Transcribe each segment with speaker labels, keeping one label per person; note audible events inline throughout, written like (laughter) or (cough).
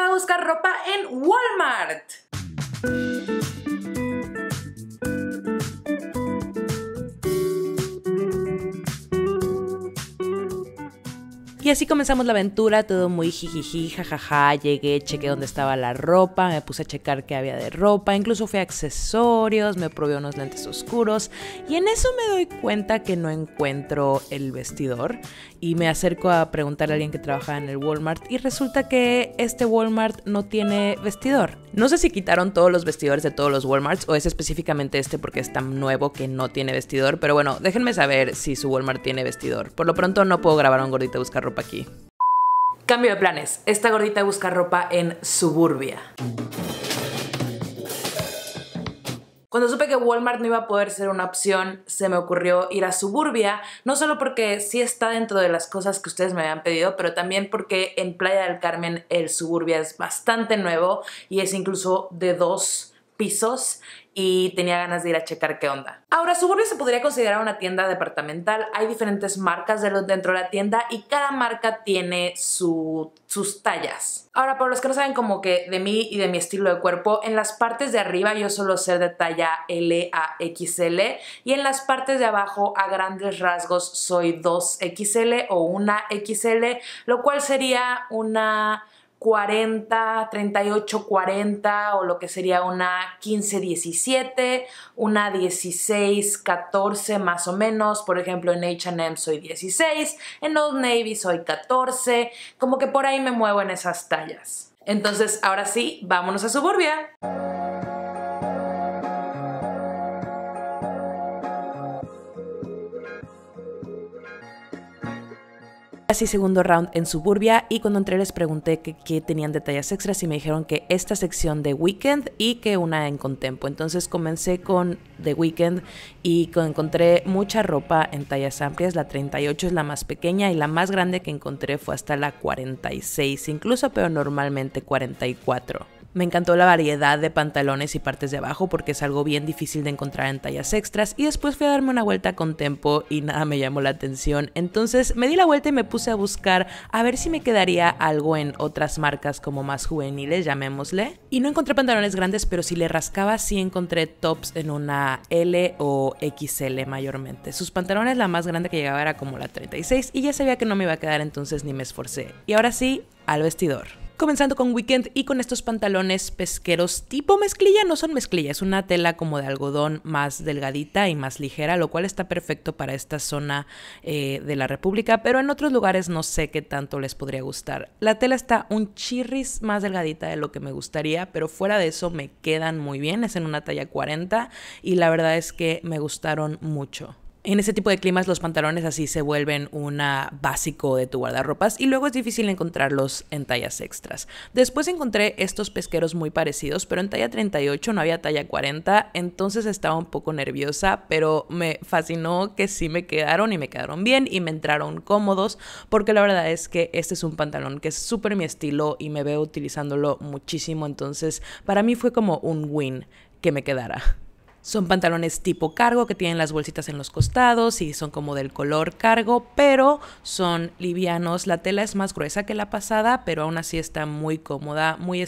Speaker 1: a buscar ropa en Walmart. así comenzamos la aventura, todo muy jijiji, jajaja. Llegué, chequé dónde estaba la ropa, me puse a checar qué había de ropa, incluso fui a accesorios, me probé unos lentes oscuros. Y en eso me doy cuenta que no encuentro el vestidor. Y me acerco a preguntarle a alguien que trabaja en el Walmart. Y resulta que este Walmart no tiene vestidor. No sé si quitaron todos los vestidores de todos los Walmarts o es específicamente este porque es tan nuevo que no tiene vestidor. Pero bueno, déjenme saber si su Walmart tiene vestidor. Por lo pronto no puedo grabar a un gordito buscar ropa aquí. Cambio de planes. Esta gordita busca ropa en Suburbia. Cuando supe que Walmart no iba a poder ser una opción, se me ocurrió ir a Suburbia, no solo porque sí está dentro de las cosas que ustedes me habían pedido, pero también porque en Playa del Carmen el Suburbia es bastante nuevo y es incluso de dos pisos y tenía ganas de ir a checar qué onda. Ahora, Suburbia se podría considerar una tienda departamental. Hay diferentes marcas de los dentro de la tienda y cada marca tiene sus tallas. Ahora, para los que no saben como que de mí y de mi estilo de cuerpo, en las partes de arriba yo suelo ser de talla L a XL y en las partes de abajo a grandes rasgos soy 2XL o una xl lo cual sería una 40, 38, 40 o lo que sería una 15, 17, una 16, 14 más o menos. Por ejemplo, en HM soy 16, en Old Navy soy 14, como que por ahí me muevo en esas tallas. Entonces, ahora sí, vámonos a Suburbia. Así segundo round en Suburbia y cuando entré les pregunté qué tenían detalles extras y me dijeron que esta sección de Weekend y que una en Contempo. Entonces comencé con The Weekend y encontré mucha ropa en tallas amplias. La 38 es la más pequeña y la más grande que encontré fue hasta la 46 incluso, pero normalmente 44. Me encantó la variedad de pantalones y partes de abajo porque es algo bien difícil de encontrar en tallas extras y después fui a darme una vuelta con Tempo y nada me llamó la atención. Entonces me di la vuelta y me puse a buscar a ver si me quedaría algo en otras marcas como más juveniles, llamémosle. Y no encontré pantalones grandes, pero si le rascaba sí encontré tops en una L o XL mayormente. Sus pantalones la más grande que llegaba era como la 36 y ya sabía que no me iba a quedar entonces ni me esforcé. Y ahora sí, al vestidor comenzando con Weekend y con estos pantalones pesqueros tipo mezclilla, no son mezclilla, es una tela como de algodón más delgadita y más ligera, lo cual está perfecto para esta zona eh, de la República, pero en otros lugares no sé qué tanto les podría gustar. La tela está un chirris más delgadita de lo que me gustaría, pero fuera de eso me quedan muy bien, es en una talla 40 y la verdad es que me gustaron mucho en ese tipo de climas los pantalones así se vuelven un básico de tu guardarropas y luego es difícil encontrarlos en tallas extras. Después encontré estos pesqueros muy parecidos, pero en talla 38 no había talla 40, entonces estaba un poco nerviosa, pero me fascinó que sí me quedaron y me quedaron bien y me entraron cómodos, porque la verdad es que este es un pantalón que es súper mi estilo y me veo utilizándolo muchísimo, entonces para mí fue como un win que me quedara. Son pantalones tipo cargo que tienen las bolsitas en los costados y son como del color cargo, pero son livianos. La tela es más gruesa que la pasada, pero aún así está muy cómoda, muy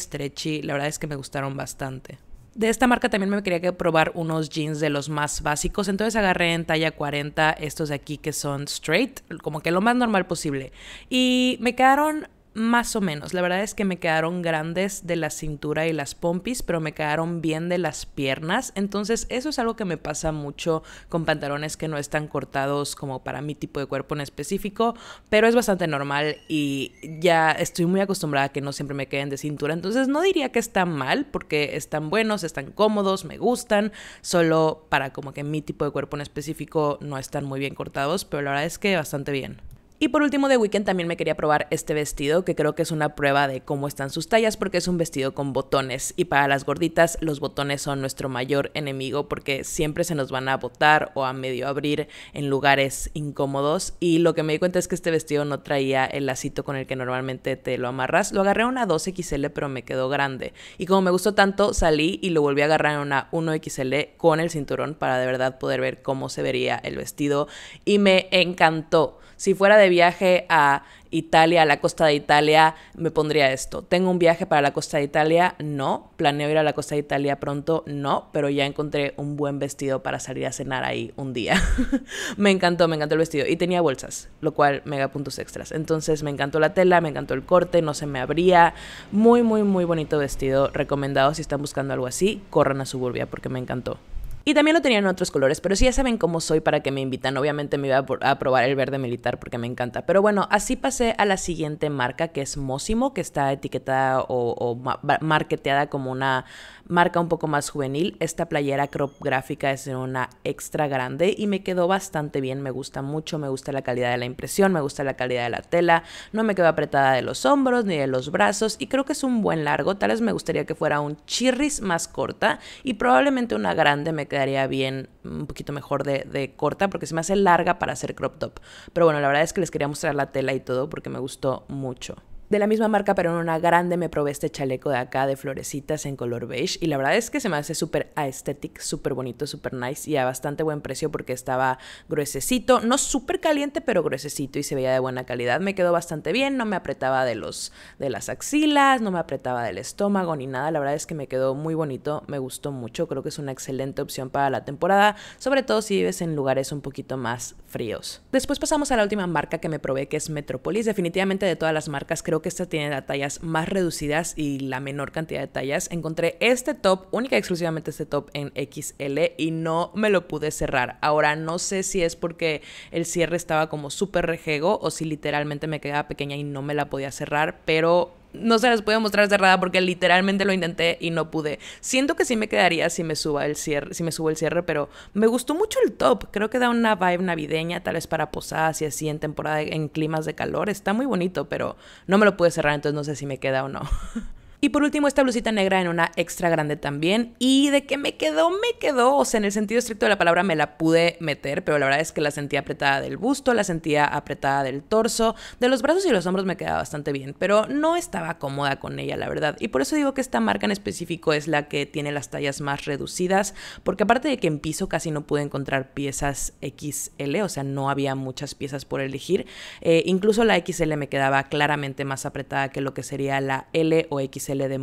Speaker 1: y La verdad es que me gustaron bastante. De esta marca también me quería que probar unos jeans de los más básicos, entonces agarré en talla 40 estos de aquí que son straight, como que lo más normal posible. Y me quedaron más o menos. La verdad es que me quedaron grandes de la cintura y las pompis, pero me quedaron bien de las piernas. Entonces eso es algo que me pasa mucho con pantalones que no están cortados como para mi tipo de cuerpo en específico, pero es bastante normal y ya estoy muy acostumbrada a que no siempre me queden de cintura. Entonces no diría que están mal porque están buenos, están cómodos, me gustan, solo para como que mi tipo de cuerpo en específico no están muy bien cortados, pero la verdad es que bastante bien. Y por último de Weekend también me quería probar este vestido, que creo que es una prueba de cómo están sus tallas, porque es un vestido con botones. Y para las gorditas, los botones son nuestro mayor enemigo, porque siempre se nos van a botar o a medio abrir en lugares incómodos. Y lo que me di cuenta es que este vestido no traía el lacito con el que normalmente te lo amarras. Lo agarré una 2XL, pero me quedó grande. Y como me gustó tanto, salí y lo volví a agarrar en una 1XL con el cinturón para de verdad poder ver cómo se vería el vestido. Y me encantó. Si fuera de viaje a Italia, a la costa de Italia, me pondría esto. ¿Tengo un viaje para la costa de Italia? No. ¿Planeo ir a la costa de Italia pronto? No. Pero ya encontré un buen vestido para salir a cenar ahí un día. (laughs) me encantó, me encantó el vestido. Y tenía bolsas, lo cual me puntos extras. Entonces me encantó la tela, me encantó el corte, no se me abría. Muy, muy, muy bonito vestido. Recomendado si están buscando algo así, corran a Suburbia porque me encantó. Y también lo tenían en otros colores, pero si ya saben cómo soy para que me invitan, obviamente me iba a, probar el verde militar porque me encanta. Pero bueno, así pasé a la siguiente marca que es Mosimo, que está etiquetada o, marketeada como una marca un poco más juvenil. Esta playera crop gráfica es una extra grande y me quedó bastante bien, me gusta mucho, me gusta la calidad de la impresión, me gusta la calidad de la tela, no me quedó apretada de los hombros ni de los brazos y creo que es un buen largo, tal vez me gustaría que fuera un chirris más corta y probablemente una grande me quedó quedaría bien, un poquito mejor de, corta, porque se me hace larga para hacer crop top. Pero bueno, la verdad es que les quería mostrar la tela y todo porque me gustó mucho de la misma marca, pero en una grande, me probé este chaleco de acá de florecitas en color beige. Y la verdad es que se me hace súper aesthetic, súper bonito, súper nice y a bastante buen precio porque estaba gruesecito. No súper caliente, pero gruesecito y se veía de buena calidad. Me quedó bastante bien, no me apretaba de, los, de las axilas, no me apretaba del estómago ni nada. La verdad es que me quedó muy bonito, me gustó mucho. Creo que es una excelente opción para la temporada, sobre todo si vives en lugares un poquito más fríos. Después pasamos a la última marca que me probé, que es Metropolis. Definitivamente de todas las marcas creo que esta tiene las tallas más reducidas y la menor cantidad de tallas. Encontré este top, única y exclusivamente este top en XL y no me lo pude cerrar. Ahora no sé si es porque el cierre estaba como súper rejego o si literalmente me quedaba pequeña y no me la podía cerrar, pero no se las puedo mostrar cerrada porque literalmente lo intenté y no pude. Siento que sí me quedaría si me suba el cierre, si me subo el cierre, pero me gustó mucho el top. Creo que da una vibe navideña, tal vez para posadas y así en temporada en climas de calor. Está muy bonito, pero no me lo pude cerrar, entonces no sé si me queda o no. (laughs) Y por último, esta blusita negra en una extra grande también. Y de que me quedó, me quedó. O sea, en el sentido estricto de la palabra me la pude meter, pero la verdad es que la sentía apretada del busto, la sentía apretada del torso, de los brazos y los hombros me quedaba bastante bien, pero no estaba cómoda con ella, la verdad. Y por eso digo que esta marca en específico es la que tiene las tallas más reducidas, porque aparte de que en piso casi no pude encontrar piezas XL, o sea, no había muchas piezas por elegir. Eh, incluso la XL me quedaba claramente más apretada que lo que sería la L o XL de le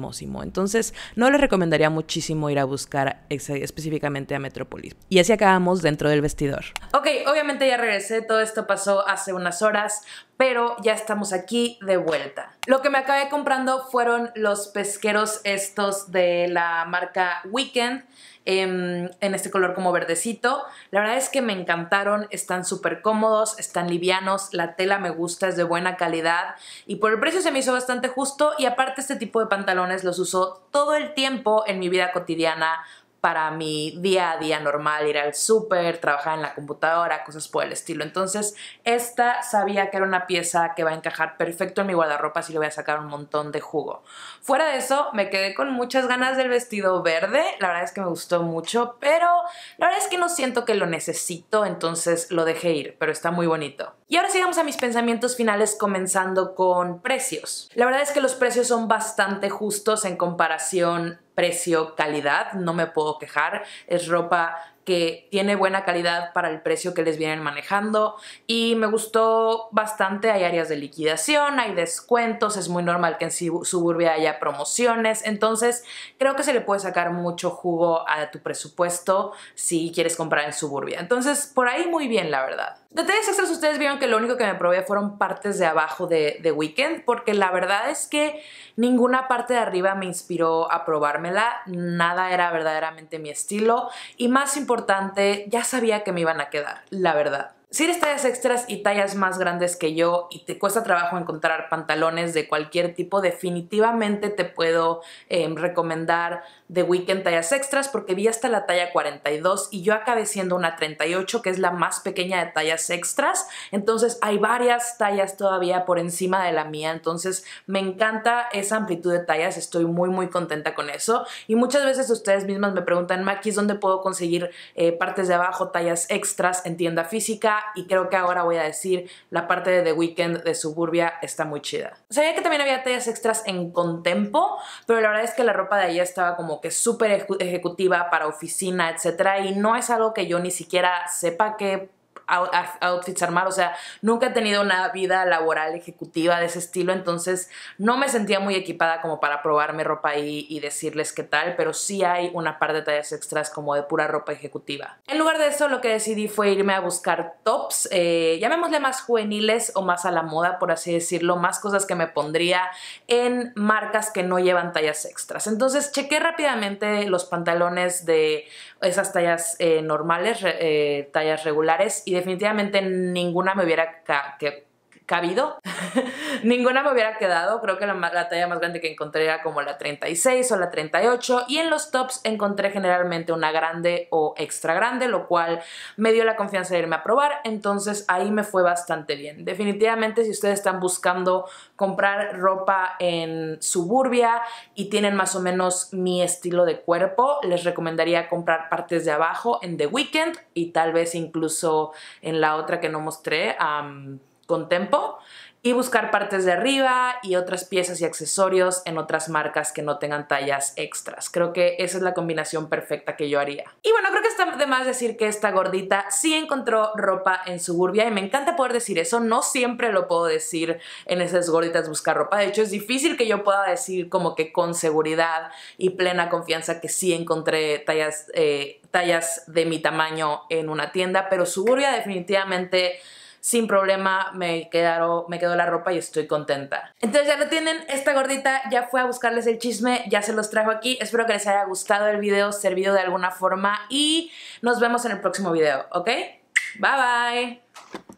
Speaker 1: Entonces, no les recomendaría muchísimo ir a buscar específicamente a Metrópolis. Y así acabamos dentro del vestidor. Ok, obviamente ya regresé, todo esto pasó hace unas horas, pero ya estamos aquí de vuelta. Lo que me acabé comprando fueron los pesqueros estos de la marca Weekend Em, en este color como verdecito. La verdad es que me encantaron, están súper cómodos, están livianos, la tela me gusta, es de buena calidad y por el precio se me hizo bastante justo y aparte este tipo de pantalones los uso todo el tiempo en mi vida cotidiana para mi día a día normal, ir al súper, trabajar en la computadora, cosas por el estilo. Entonces, esta sabía que era una pieza que va a encajar perfecto en mi guardarropa, y le voy a sacar un montón de jugo. Fuera de eso, me quedé con muchas ganas del vestido verde, la verdad es que me gustó mucho, pero la verdad es que no siento que lo necesito, entonces lo dejé ir, pero está muy bonito. Y ahora sigamos a mis pensamientos finales comenzando con precios. La verdad es que los precios son bastante justos en comparación precio-calidad, no me puedo quejar, es ropa que tiene buena calidad para el precio que les vienen manejando y me gustó bastante, hay áreas de liquidación, hay descuentos, es muy normal que en Suburbia haya promociones, entonces creo que se le puede sacar mucho jugo a tu presupuesto si quieres comprar en Suburbia. Entonces, por ahí muy bien, la verdad todas extras, ustedes vieron que lo único que me probé fueron partes de abajo de, de, Weekend, porque la verdad es que ninguna parte de arriba me inspiró a probármela, nada era verdaderamente mi estilo, y más importante, ya sabía que me iban a quedar, la verdad si eres tallas extras y tallas más grandes que yo y te cuesta trabajo encontrar pantalones de cualquier tipo, definitivamente te puedo em, recomendar The Weekend tallas extras porque vi hasta la talla 42 y yo acabé siendo una 38 que es la más pequeña de tallas extras. Entonces hay varias tallas todavía por encima de la mía. Entonces me encanta esa amplitud de tallas. Estoy muy muy contenta con eso. Y muchas veces ustedes mismas me preguntan, Maquis, ¿dónde puedo conseguir eh, partes de abajo, tallas extras en tienda física? y creo que ahora voy a decir la parte de The Weeknd de Suburbia está muy chida. Sabía que también había tallas extras en Contempo, pero la verdad es que la ropa de allá estaba como que súper ejecutiva para oficina, etcétera, y no es algo que yo ni siquiera sepa que outfits armar, o sea, nunca he tenido una vida laboral ejecutiva de ese estilo, entonces no me sentía muy equipada como para probarme ropa ahí y decirles qué tal, pero sí hay una par de tallas extras como de pura ropa ejecutiva. En lugar de eso, lo que decidí fue irme a buscar tops, eh, llamémosle más juveniles o más a la moda, por así decirlo, más cosas que me pondría en marcas que no llevan tallas extras. Entonces chequé rápidamente los pantalones de esas tallas eh, normales, eh, tallas regulares, y definitivamente ninguna me hubiera ca que cabido. (laughs) Ninguna me hubiera quedado, creo que la, talla más grande que encontré era como la 36 o la 38 y en los tops encontré generalmente una grande o extra grande, lo cual me dio la confianza de irme a probar, entonces ahí me fue bastante bien. Definitivamente si ustedes están buscando comprar ropa en suburbia y tienen más o menos mi estilo de cuerpo, les recomendaría comprar partes de abajo en The Weekend y tal vez incluso en la otra que no mostré con Tempo y buscar partes de arriba y otras piezas y accesorios en otras marcas que no tengan tallas extras. Creo que esa es la combinación perfecta que yo haría. Y bueno, creo que está de más decir que esta gordita sí encontró ropa en Suburbia y me encanta poder decir eso. No siempre lo puedo decir en esas gorditas buscar ropa. De hecho, es difícil que yo pueda decir como que con seguridad y plena confianza que sí encontré tallas, eh, tallas de mi tamaño en una tienda, pero Suburbia definitivamente sin problema me, quedaron, me quedó la ropa y estoy contenta. Entonces ya lo tienen, esta gordita ya fue a buscarles el chisme, ya se los trajo aquí. Espero que les haya gustado el video, servido de alguna forma y nos vemos en el próximo video, ¿ok? Bye bye.